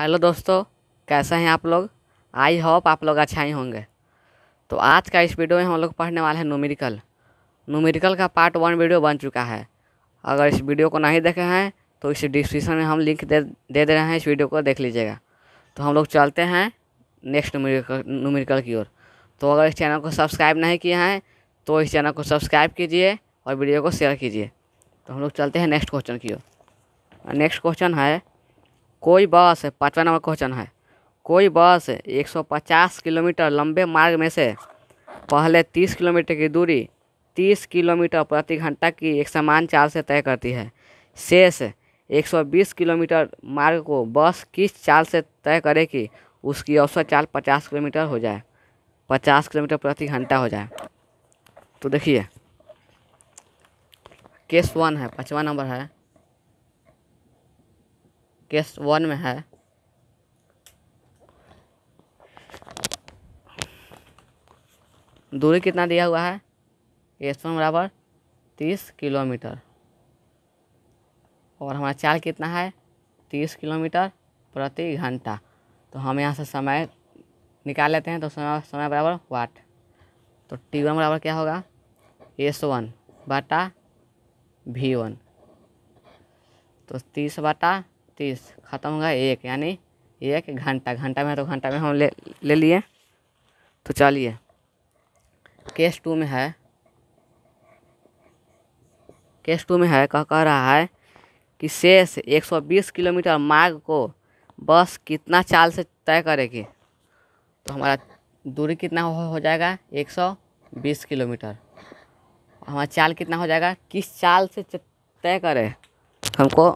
hello दोस्तों कैसे हैं आप लोग आई होप आप लोग अच्छा ही होंगे तो आज का इस वीडियो में हम लोग पढ़ने वाले हैं नूमेरिकल नूमेरिकल का पार्ट वन वीडियो बन चुका है अगर इस वीडियो को नहीं देखे हैं तो इस डिस्क्रिप्शन में हम लिंक दे दे दे रहे हैं इस वीडियो को देख लीजिएगा तो हम लोग चलते हैं नेक्स्ट नूमेरिकल नूमेरिकल की ओर तो अगर इस चैनल को सब्सक्राइब नहीं किए हैं तो इस चैनल को सब्सक्राइब कीजिए और वीडियो को शेयर कीजिए तो हम लोग चलते हैं नेक्स्ट क्वेश्चन की ओर नेक्स्ट क्वेश्चन है कोई बस पाँचवा नंबर क्वेश्चन है कोई बस 150 किलोमीटर लंबे मार्ग में से पहले 30 किलोमीटर की दूरी 30 किलोमीटर प्रति घंटा की एक समान चाल से तय करती है शेष 120 किलोमीटर मार्ग को बस किस चाल से तय करे कि उसकी औसत चाल 50 किलोमीटर हो जाए 50 किलोमीटर प्रति घंटा हो जाए तो देखिए केस वन है पाँचवा नंबर है केस वन में है दूरी कितना दिया हुआ है एस वन बराबर तीस किलोमीटर और हमारा चार्ज कितना है तीस किलोमीटर प्रति घंटा तो हम यहाँ से समय निकाल लेते हैं तो समय समय बराबर वाट तो टी वन बराबर क्या होगा एस वन बटा वी वन तो तीस बटा तीस ख़त्म होगा एक यानी एक घंटा घंटा में है तो घंटा में हम ले ले लिए तो चलिए केस टू में है केस टू में है कह कह रहा है कि शेष 120 किलोमीटर मार्ग को बस कितना चाल से तय करेगी तो हमारा दूरी कितना हो, हो जाएगा 120 किलोमीटर हमारा चाल कितना हो जाएगा किस चाल से तय करे हमको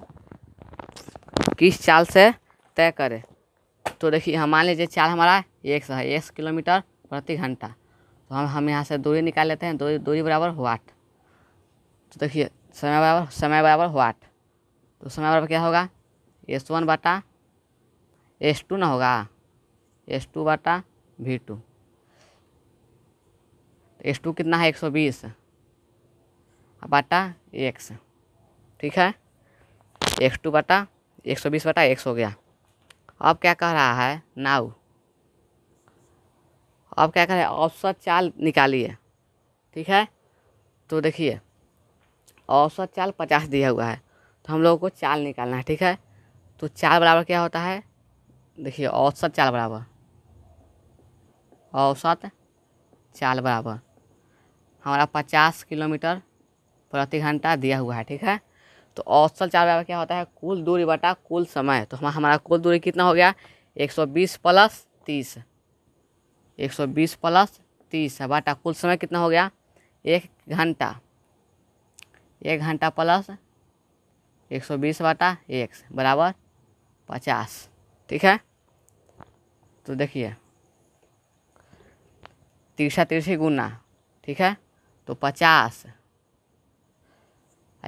किस चाल से तय करें तो देखिए हम मान लीजिए चाल हमारा एक सौ है एक किलोमीटर प्रति घंटा तो हम हम यहाँ से दूरी निकाल लेते हैं दूरी दूरी बराबर वाट तो देखिए समय बराबर समय बराबर वाट तो समय बराबर क्या होगा एस वन बटा एस टू ना होगा एस टू बटा वी टू तो एस टू कितना है एक सौ बीस बाटा एक्स ठीक है एक्स टू बाटा एक सौ बीस बटा एक सौ गया अब क्या कह रहा है नाउ अब क्या कह रहा है औसत चाल निकालिए ठीक है तो देखिए औसत चाल पचास दिया हुआ है तो हम लोगों को चाल निकालना है ठीक है तो चाल बराबर क्या होता है देखिए औसत चाल बराबर औसत चाल बराबर हमारा पचास किलोमीटर प्रति घंटा दिया हुआ है ठीक है तो औसत चार बराबर क्या होता है कुल दूरी बटा कुल समय तो हम हमारा कुल दूरी कितना हो गया 120 प्लस 30 120 प्लस 30 बटा कुल समय कितना हो गया एक घंटा एक घंटा प्लस 120 बटा एक बराबर पचास ठीक है तो देखिए तीसरा तिरछी गुना ठीक है तो पचास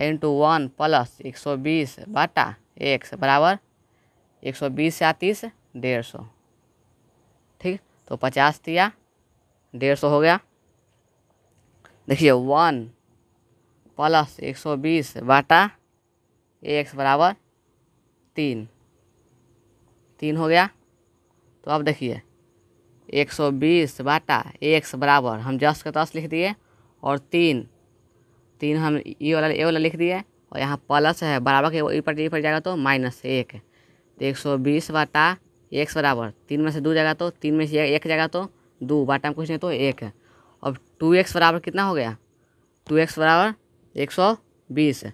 इंटू वन प्लस एक सौ बीस बाटा एक्स बराबर एक सौ बीस या तीस डेढ़ सौ ठीक तो पचास दिया डेढ़ सौ हो गया देखिए वन प्लस एक सौ बीस बाटा एक्स बराबर तीन तीन हो गया तो अब देखिए एक सौ बीस बाटा एक्स बराबर हम जस के तस लिख दिए और तीन तीन हम ये वाला ए वाला लिख दिए और यहाँ प्लस है बराबर के ई पर ई पर जाएगा तो माइनस एक तो एक सौ बीस बटा एक बराबर तीन में से दो जाएगा तो तीन में से एक जाएगा तो दो बाटा में कुछ नहीं तो एक अब टू एक्स बराबर कितना हो गया टू एक्स बराबर एक सौ बीस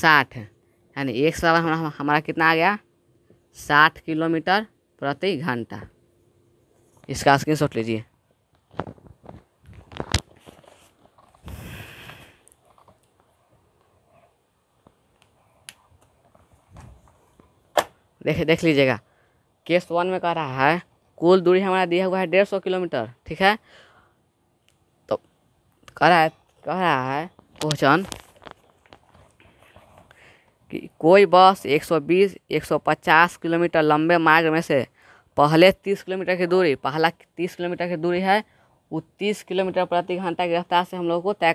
साठ यानी एक बराबर हमारा हमारा कितना आ गया साठ किलोमीटर प्रति घंटा इसका स्क्रीन लीजिए देख देख लीजिएगा केस वन में कह रहा है कुल दूरी हमारा दिया हुआ है डेढ़ सौ किलोमीटर ठीक है तो कह रहा है कह रहा है क्वेश्चन कि कोई बस 120 150 किलोमीटर लंबे मार्ग में से पहले 30 किलोमीटर की दूरी पहला 30 किलोमीटर की दूरी है वो 30 किलोमीटर प्रति घंटा की रफ्तार से हम लोगों को तय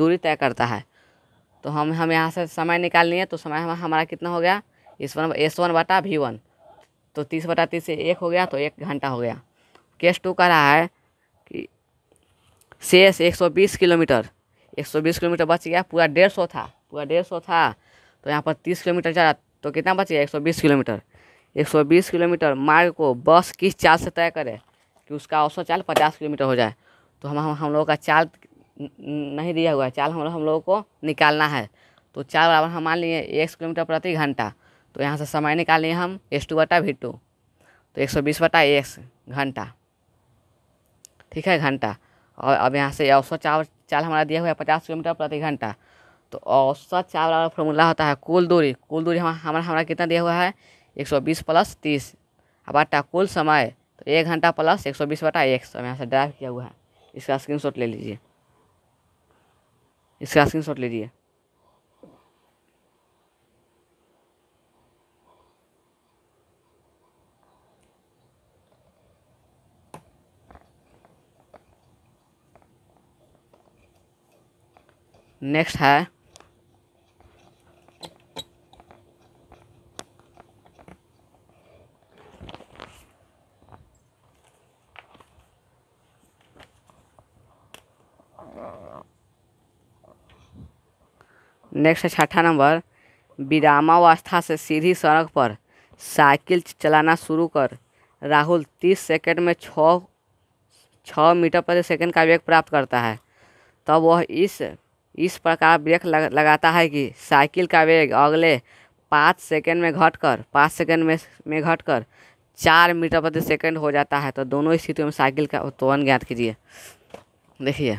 दूरी तय करता है तो हम हम यहाँ से समय निकाल लिए तो समय हमारा कितना हो गया इस वन एस वन बटा वी वन तो तीस बटा तीस से एक हो गया तो एक घंटा हो गया केस टू कह रहा है कि शेष एक सौ बीस किलोमीटर एक सौ बीस किलोमीटर बच गया पूरा डेढ़ सौ था पूरा डेढ़ सौ था तो यहाँ पर तीस किलोमीटर चला तो कितना बच गया एक सौ बीस किलोमीटर एक सौ बीस किलोमीटर मार्ग को बस किस चाल से तय करे कि उसका औसत चाल पचास किलोमीटर हो जाए तो हम हम, हम लोगों का चाल नहीं दिया हुआ है चाल हम लोग हम लोगों को निकालना है तो चाल बराबर हम मान लिए एक किलोमीटर प्रति घंटा तो यहाँ से समय निकालें हम एस टू बटा भी टू तो एक सौ बीस बटा एक्स घंटा ठीक है घंटा और अब यहाँ से औसत चावल चाल हमारा दिया हुआ है पचास किलोमीटर प्रति घंटा तो औसत चावल वाला फॉर्मूला होता है कुल दूरी कुल दूरी हमारा हमारा हमारा कितना दिया हुआ है एक सौ बीस प्लस तीस अब आटा कुल समय तो एक घंटा प्लस एक सौ बीस बटा एक सौ तो यहाँ से ड्राइव किया हुआ है इसका स्क्रीन शॉट ले लीजिए इसका स्क्रीन शॉट लीजिए नेक्स्ट है नेक्स्ट है छठा नंबर विरामावस्था से सीधी सड़क पर साइकिल चलाना शुरू कर राहुल तीस सेकंड में छ छः मीटर प्रति सेकंड का वेग प्राप्त करता है तब तो वह इस इस प्रकार ब्रेक लग, लगाता है कि साइकिल का वेग अगले पाँच सेकंड में घटकर पाँच सेकंड में में कर चार मीटर प्रति सेकंड हो जाता है तो दोनों स्थितियों में साइकिल का उत्तोलन ज्ञात कीजिए देखिए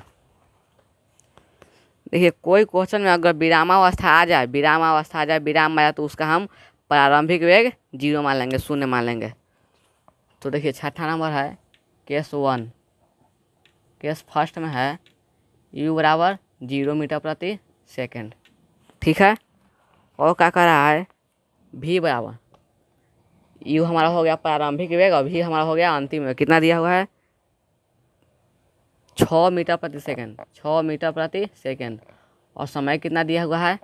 देखिए कोई क्वेश्चन में अगर विरामावस्था आ जाए विरामावस्था आ जाए विराम आ जाए तो उसका हम प्रारंभिक वेग जीरो मान लेंगे शून्य मान लेंगे तो देखिए छठा नंबर है केस वन केस फर्स्ट में है यू बराबर जीरो मीटर प्रति सेकंड ठीक है और क्या कर रहा है भी बराबर यू हमारा हो गया प्रारंभिक वेग और भी हमारा हो गया अंतिम वेग कितना दिया हुआ है छः मीटर प्रति सेकंड छः मीटर प्रति सेकंड और समय कितना दिया हुआ है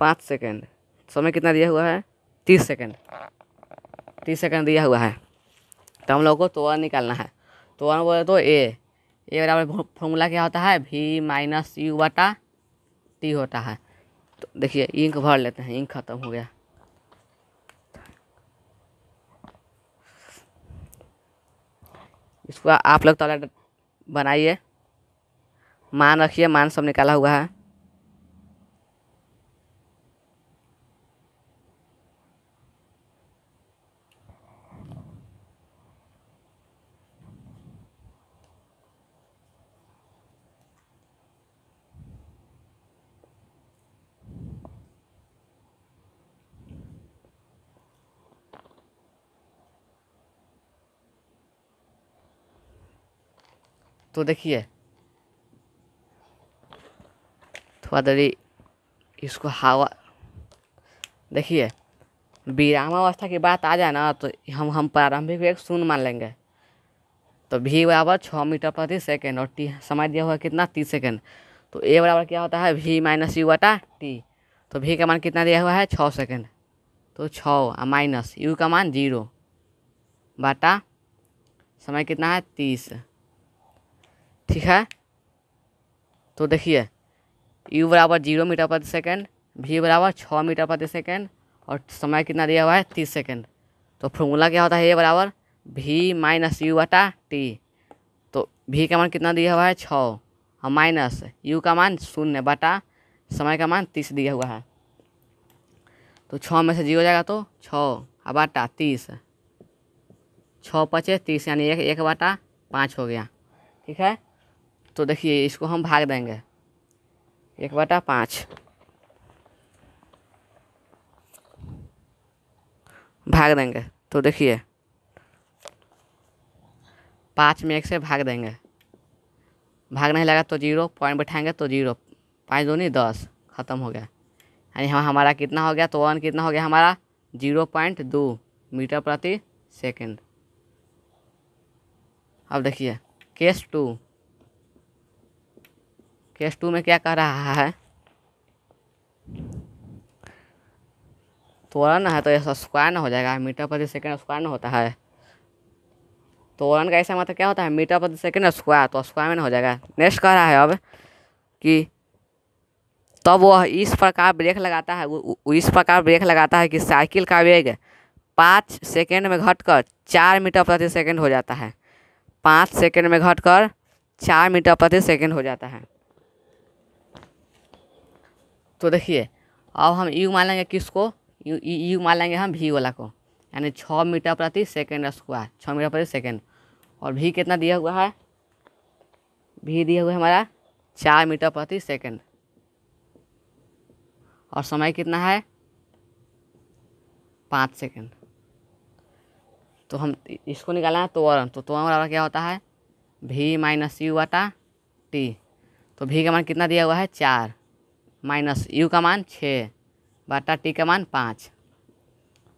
पाँच सेकंड समय कितना दिया हुआ है तीस सेकंड तीस सेकंड दिया हुआ है तो हम लोग को त्वरण निकालना है त्वरण बोले तो ए ए बराबर फॉर्मूला क्या होता है वी माइनस यू बटा टी होता है तो देखिए इंक भर लेते हैं इंक खत्म हो गया इसको आप लोग तो बनाइए मान रखिए मान सब निकाला हुआ है तो देखिए थोड़ा तो देरी इसको हवा देखिए विरामावस्था की बात आ जाए ना तो हम हम प्रारंभिक वेग शून्य मान लेंगे तो भी बराबर छः मीटर प्रति सेकेंड और टी समय दिया हुआ कितना तीस सेकेंड तो ए बराबर क्या होता है भी माइनस यू बटा टी तो भी का मान कितना दिया हुआ है छः सेकेंड तो छः और माइनस यू का मान जीरो बटा समय कितना है तीस ठीक है तो देखिए यू बराबर जीरो मीटर प्रति सेकेंड भी बराबर छः मीटर प्रति सेकेंड और समय कितना दिया हुआ है तीस सेकेंड तो फॉर्मूला क्या होता है ये बराबर भी माइनस यू बटा टी तो भी का मान कितना दिया हुआ है छः और माइनस यू का मान शून्य बटा समय का मान तीस दिया हुआ है तो छः में से जीरो जाएगा तो छः और बाटा तीस छः पचे तीस यानी एक एक बाटा पाँच हो गया ठीक है तो देखिए इसको हम भाग देंगे एक बटा पाँच भाग देंगे तो देखिए पाँच में एक से भाग देंगे भाग नहीं लगा तो जीरो पॉइंट बैठाएंगे तो जीरो पाँच दो नहीं दस ख़त्म हो गया यानी हम हमारा कितना हो गया तो वन कितना हो गया हमारा जीरो पॉइंट दो मीटर प्रति सेकंड अब देखिए केस टू केस टू में क्या कह रहा है तोरण है तो ऐसा स्क्वायर ना हो जाएगा मीटर प्रति सेकेंड स्क्वायर ना होता है तोरण का ऐसा मतलब क्या होता है मीटर प्रति सेकेंड स्क्वायर तो स्क्वायर में ना हो जाएगा नेक्स्ट कह रहा है अब कि तब वह इस प्रकार ब्रेक लगाता है इस प्रकार ब्रेक लगाता है कि साइकिल का वेग पाँच सेकेंड में घटकर चार मीटर प्रति सेकेंड हो जाता है पाँच सेकेंड में घटकर चार मीटर प्रति सेकेंड हो जाता है तो देखिए अब हम यू मान लेंगे किस को यू e, मान लेंगे हम भी वाला को यानी छः मीटर प्रति सेकेंड स्क्वायर छः मीटर प्रति सेकेंड और भी कितना दिया हुआ है भी दिया हुआ है हमारा चार मीटर प्रति सेकेंड और समय कितना है पाँच सेकेंड तो हम इसको निकालना है त्वरण तो त्वरण बराबर क्या होता है भी माइनस यू वाटा टी तो भी का मान कितना दिया हुआ है चार माइनस यू का मान छः बटा टी का मान पाँच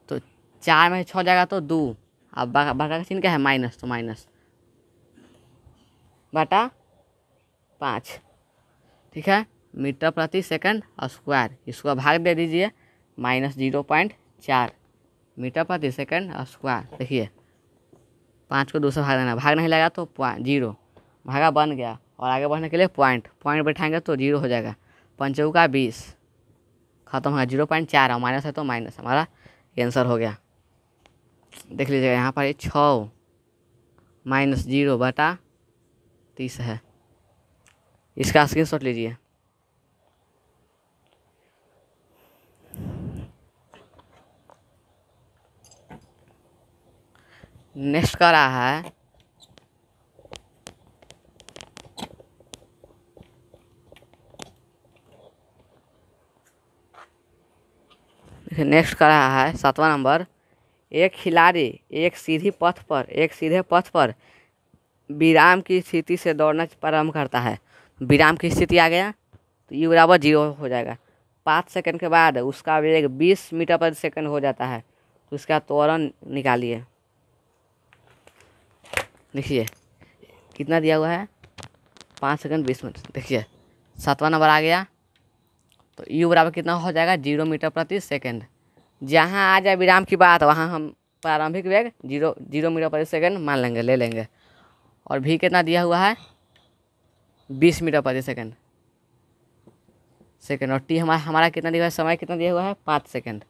तो चार में छः जाएगा तो दो अब बटा का चिन्ह क्या है माइनस तो माइनस बटा पाँच ठीक है मीटर प्रति सेकंड स्क्वायर इसको भाग दे दीजिए माइनस जीरो पॉइंट चार मीटर प्रति सेकंड स्क्वायर देखिए पाँच को दो से भाग देना भाग नहीं लगा तो जीरो भागा बन गया और आगे बढ़ने के लिए पॉइंट पॉइंट बैठाएंगे तो जीरो हो जाएगा पंचौका बीस ख़त्म होगा जीरो पॉइंट चार और माइनस है तो माइनस हमारा आंसर हो गया देख लीजिएगा यहाँ पर ये माइनस जीरो बटा तीस है इसका स्क्रीन शॉट लीजिए नेक्स्ट कर रहा है नेक्स्ट कर रहा है सातवां नंबर एक खिलाड़ी एक सीधी पथ पर एक सीधे पथ पर विराम की स्थिति से दौड़ना प्रारंभ करता है विराम की स्थिति आ गया तो ये बराबर जीरो हो जाएगा पाँच सेकंड के बाद उसका वेग बीस मीटर पर सेकंड हो जाता है तो उसका त्वरण निकालिए देखिए कितना दिया हुआ है पाँच सेकंड बीस मिनट देखिए सातवां नंबर आ गया यू बराबर कितना हो जाएगा जीरो मीटर प्रति सेकेंड जहाँ आ जाए विराम की बात वहाँ हम प्रारंभिक वेग जीरो जीरो मीटर प्रति सेकेंड मान लेंगे ले लेंगे और भी कितना दिया हुआ है बीस मीटर प्रति सेकेंड सेकेंड और टी हमारा हमारा कितना दिया हुआ है समय कितना दिया हुआ है पाँच सेकेंड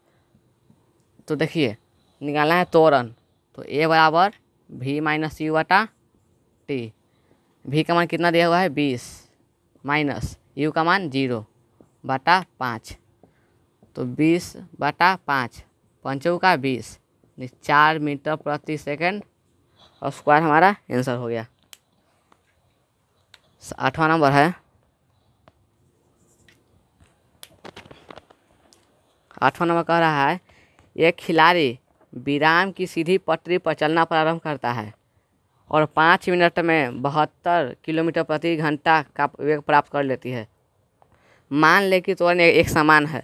तो देखिए निकालना है तोरण तो ए बराबर भी माइनस यू वाटा टी भी का मान कितना दिया हुआ है बीस माइनस यू का मान जीरो बटा पाँच तो बीस बटा पाँच पंचों का बीस चार मीटर प्रति सेकंड और स्क्वायर हमारा आंसर हो गया आठवां नंबर है आठवां नंबर कह रहा है एक खिलाड़ी विराम की सीधी पटरी पर चलना प्रारंभ करता है और पाँच मिनट में बहत्तर किलोमीटर प्रति घंटा का वेग प्राप्त कर लेती है मान ले कि त्वरण एक समान है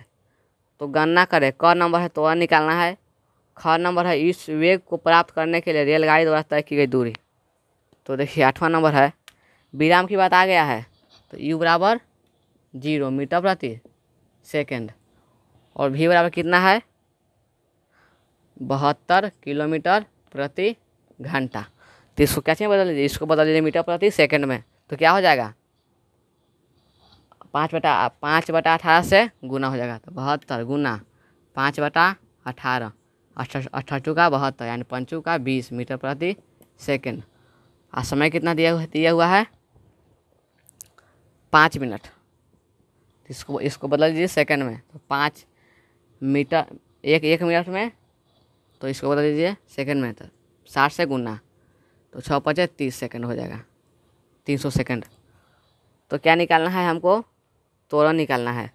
तो गणना करें क नंबर है त्वरण निकालना है ख नंबर है इस वेग को प्राप्त करने के लिए रेलगाड़ी द्वारा तय की गई दूरी तो देखिए आठवां नंबर है विराम की बात आ गया है तो यू बराबर जीरो मीटर प्रति सेकेंड और भी बराबर कितना है बहत्तर किलोमीटर प्रति घंटा तो इसको कैसे बदल दीजिए इसको बदल दीजिए मीटर प्रति सेकेंड में तो क्या हो जाएगा पाँच बटा पाँच बटा अठारह से गुना हो जाएगा तो बहत्तर गुना पाँच बटा अठारह अठा का बहत्तर यानी पंचू का बीस मीटर प्रति सेकेंड और समय कितना दिया हुआ दिया हुआ है पाँच मिनट इसको इसको बदल दीजिए सेकेंड में तो पाँच मीटर एक एक मिनट में तो इसको बदल दीजिए सेकेंड में तो साठ से गुना तो छः पचे तीस सेकेंड हो जाएगा तीन सौ सेकेंड तो क्या निकालना है हमको तोरण निकालना है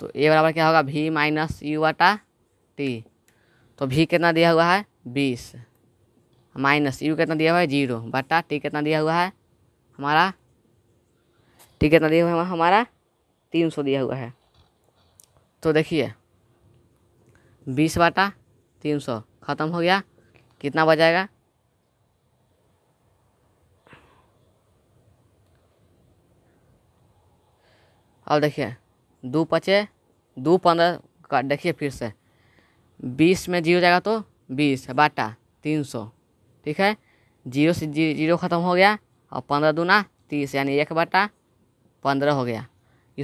तो ए बराबर क्या होगा भी माइनस यू वाटा टी तो भी कितना दिया हुआ है बीस माइनस यू कितना दिया हुआ है जीरो बटा टी कितना दिया हुआ है हमारा टी कितना दिया हुआ है हमारा तीन सौ दिया हुआ है तो देखिए बीस बटा तीन सौ ख़त्म हो गया कितना बच जाएगा अब देखिए दो पचे दो पंद्रह का देखिए फिर से बीस में जीरो जाएगा तो बीस बाटा तीन सौ ठीक है जीरो से जी, जीरो ख़त्म हो गया और पंद्रह दूना तीस यानी एक बाटा पंद्रह हो गया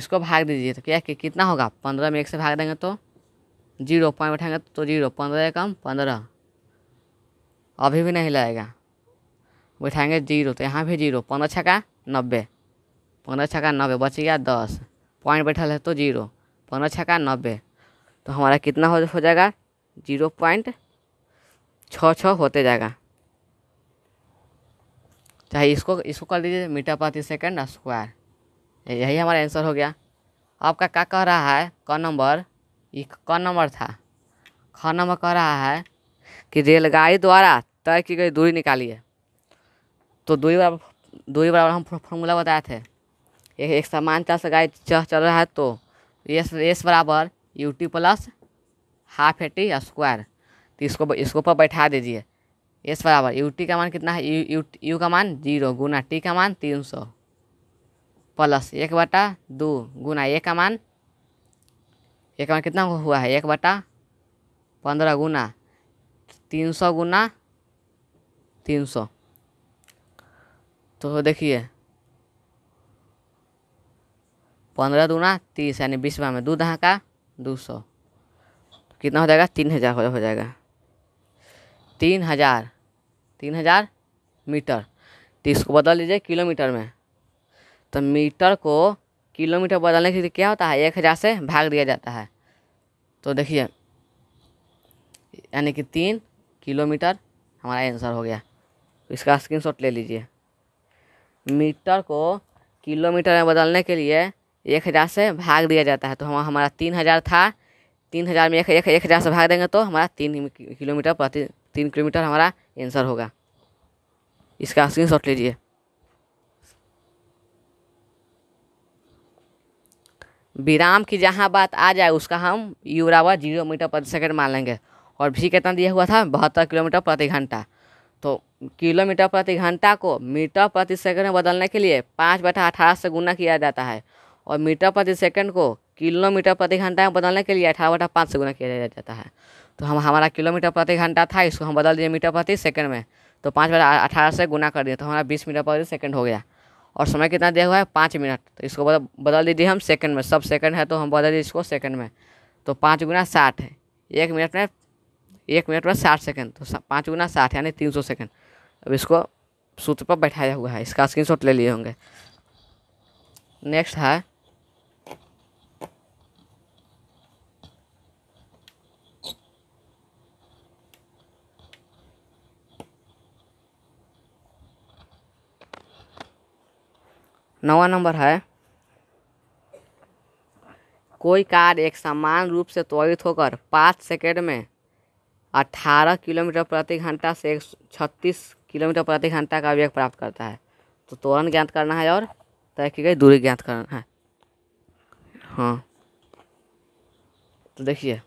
इसको भाग दीजिए तो क्या कि कितना होगा पंद्रह में एक से भाग देंगे तो जीरो पॉइंट बैठाएंगे तो जीरो पंद्रह कम पंद्रह अभी भी नहीं लगेगा बैठाएंगे जीरो तो यहाँ भी जीरो पंद्रह छका नब्बे पंद्रह छका नब्बे बच गया दस पॉइंट बैठा है तो जीरो पंद्रह छः का नब्बे तो हमारा कितना हो, हो जाएगा जीरो पॉइंट छः छः होते जाएगा चाहे इसको इसको कर दीजिए मीटर प्रति सेकंड स्क्वायर यही हमारा आंसर हो गया आपका क्या कह रहा है क नंबर ये क नंबर था ख नंबर कह रहा है कि रेलगाड़ी द्वारा तय की गई दूरी निकालिए तो दूरी बराबर दूरी बराबर हम फॉर्मूला बताए थे एक, एक समान चाल से गाड़ी चल चल रहा है तो एस एस बराबर U T plus half A T square तो इसको इसको ऊपर बैठा दीजिए एस बराबर यू टी का मान कितना है यू यू यू का मान जीरो गुना टी का मान तीन सौ प्लस एक बटा दो गुना एक का मान एक का मान कितना हुआ है एक बटा पंद्रह गुना तीन सौ गुना तीन सौ तो देखिए पंद्रह दूना तीस यानी बीसवा में दो दहा का दो सौ कितना हो जाएगा तीन हज़ार हो, हो जाएगा तीन हज़ार तीन हज़ार मीटर तो इसको बदल लीजिए किलोमीटर में तो मीटर को किलोमीटर बदलने के लिए क्या होता है एक हज़ार से भाग दिया जाता है तो देखिए यानी कि तीन किलोमीटर हमारा आंसर हो गया तो इसका स्क्रीनशॉट ले लीजिए मीटर को किलोमीटर में बदलने के लिए एक हज़ार से भाग दिया जाता है तो हम हमारा तीन हज़ार था तीन हज़ार में एक एक एक हज़ार से भाग देंगे तो हमारा तीन किलोमीटर प्रति तीन किलोमीटर हमारा आंसर होगा इसका स्क्रीन शॉट लीजिए विराम की जहाँ बात आ जाए उसका हम यू बराबर जीरो मीटर प्रति सेकंड मान लेंगे और भी कितना दिया हुआ था बहत्तर किलोमीटर प्रति घंटा तो किलोमीटर प्रति घंटा को मीटर प्रति सेकंड में बदलने के लिए पाँच बटा अठारह से गुना किया जाता है और मीटर प्रति सेकंड को किलोमीटर प्रति घंटा में बदलने के लिए अठारह बटा पाँच से गुना किया जाता है तो हम हमारा किलोमीटर प्रति घंटा था इसको हम बदल दिए मीटर प्रति सेकंड में तो पाँच बटा अठारह से गुना कर दिए तो हमारा बीस मीटर प्रति सेकंड हो गया और समय कितना दिया हुआ है पाँच मिनट तो इसको बदल दीजिए हम सेकंड में सब सेकंड है तो हम बदल दीजिए इसको सेकंड में तो पाँच गुना साठ है एक मिनट में एक मिनट में साठ सेकंड तो पाँच गुना साठ यानी तीन सौ सेकेंड अब इसको सूत्र पर बैठाया हुआ है इसका स्क्रीन ले लिए होंगे नेक्स्ट है नवा नंबर है कोई कार्य एक समान रूप से त्वरित होकर पाँच सेकेंड में अट्ठारह किलोमीटर प्रति घंटा से एक छत्तीस किलोमीटर प्रति घंटा का वेग प्राप्त करता है तो त्वरण ज्ञात करना है और तय की गई दूरी ज्ञात करना है हाँ तो देखिए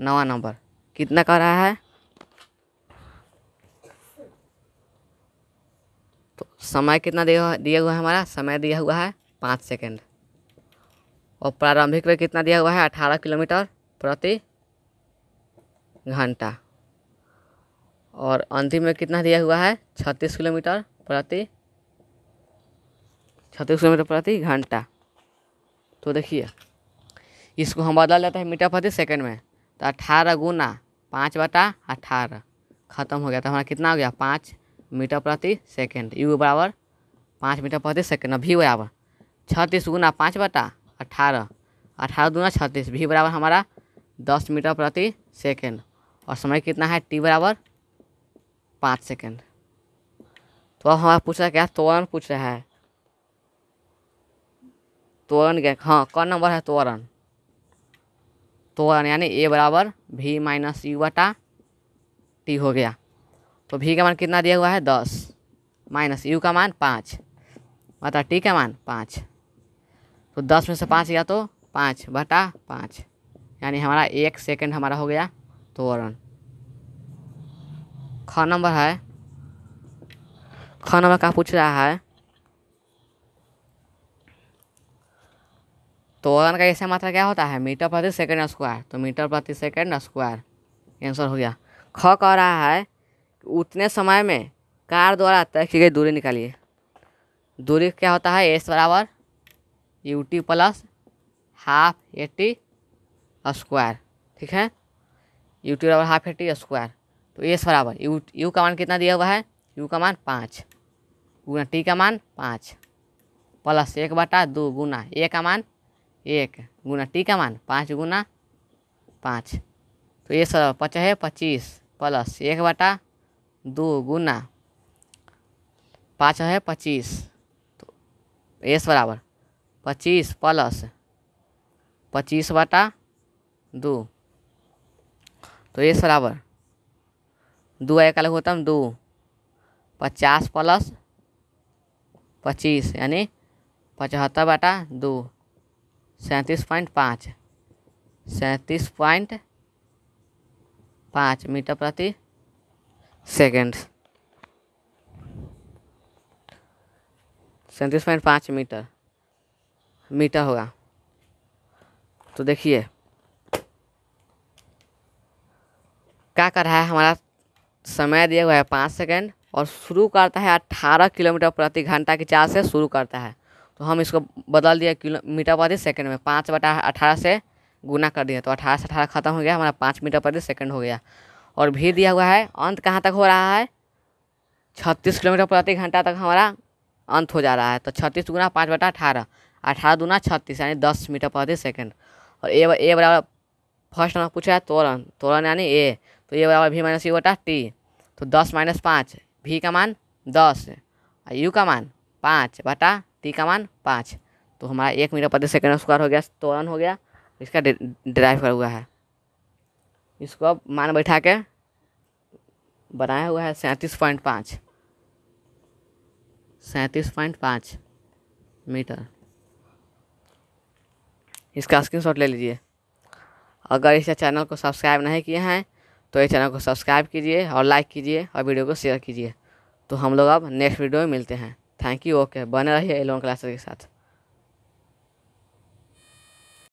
नवा नंबर कितना कर रहा है समय कितना दिया दिया हुआ है हमारा समय दिया हुआ है पाँच सेकेंड और प्रारंभिक वेग कितना दिया हुआ है अठारह किलोमीटर प्रति घंटा और अंतिम में कितना दिया हुआ है छत्तीस किलोमीटर प्रति छत्तीस किलोमीटर प्रति घंटा तो देखिए इसको हम बदल लेते हैं मीटर प्रति सेकंड में तो अठारह गुना पाँच बटा अठारह ख़त्म हो गया तो हमारा कितना हो गया पाँच मीटर प्रति सेकेंड यू बराबर पाँच मीटर प्रति सेकेंड भी बराबर छत्तीस गुना पाँच बटा अठारह अठारह दूना छत्तीस भी बराबर हमारा दस मीटर प्रति सेकेंड और समय कितना है टी बराबर पाँच सेकेंड तो अब हमारा पूछ रहा क्या तोरण पूछ रहा है तोरण क्या हाँ कौन नंबर है तोरण तोरण यानी ए बराबर भी माइनस यू बटा टी हो गया तो भी का मान कितना दिया हुआ है दस माइनस यू का मान पाँच बता टी का मान पाँच तो दस में से पाँच या तो पाँच बटा पाँच यानी हमारा एक सेकंड हमारा हो गया तोरण ख नंबर है ख नंबर का पूछ रहा है तोरण का ऐसा मात्रा क्या होता है मीटर प्रति सेकंड स्क्वायर तो मीटर प्रति सेकंड स्क्वायर आंसर हो गया ख कह रहा है उतने समय में कार द्वारा तय की गई दूरी निकालिए दूरी क्या होता है एस बराबर U T plus half A T square ठीक है यू टी बराबर हाफ ए टी स्क्वायर तो एस बराबर यू यू का मान कितना दिया हुआ है यू का मान पाँच गुना टी का मान पाँच प्लस एक बटा दो गुना ए का मान एक गुना टी का मान पाँच गुना पाँच तो ये सब पच पच्चीस प्लस एक बटा दो गुना पाँच है पच्चीस तो एस बराबर पच्चीस प्लस पच्चीस बटा दो तो एस बराबर दो एक अलग होता हम दो पचास प्लस पच्चीस यानी पचहत्तर बटा दो सैंतीस पॉइंट पाँच सैंतीस पॉइंट पाँच मीटर प्रति सेकेंड्स सैंतीस पॉइंट पाँच मीटर मीटर होगा तो देखिए क्या कर रहा है हमारा समय दिया हुआ है पाँच सेकेंड और शुरू करता है अट्ठारह किलोमीटर प्रति घंटा की चार से शुरू करता है तो हम इसको बदल दिया किलोमीटर प्रति सेकेंड में पाँच बटा अठारह से गुना कर दिया तो अठारह से अठारह खत्म हो गया हमारा पाँच मीटर प्रति सेकेंड हो गया और भीड़ दिया हुआ है अंत कहाँ तक हो रहा है छत्तीस किलोमीटर प्रति घंटा तक हमारा अंत हो जा रहा है तो छत्तीस गुना पाँच बटा अठारह अठारह दुना छत्तीस यानी दस मीटर प्रति सेकंड और ए ए बराबर फर्स्ट नंबर पूछा है तोरण तोरण यानी ए तो ए बराबर भी माइनस यू बटा टी तो दस माइनस पाँच भी का मान दस और यू का मान पाँच बटा टी का मान पाँच तो हमारा एक मीटर प्रति सेकेंड स्क्वायर हो गया तोरण हो गया इसका ड्राइव कर हुआ है इसको अब मान बैठा के बनाया हुआ है सैंतीस पॉइंट पाँच सैंतीस पॉइंट पाँच मीटर इसका स्क्रीनशॉट ले लीजिए अगर इस चैनल को सब्सक्राइब नहीं किए हैं तो इस चैनल को सब्सक्राइब कीजिए और लाइक कीजिए और वीडियो को शेयर कीजिए तो हम लोग अब नेक्स्ट वीडियो में मिलते हैं थैंक यू ओके बने रहिए एलोन क्लासेस के साथ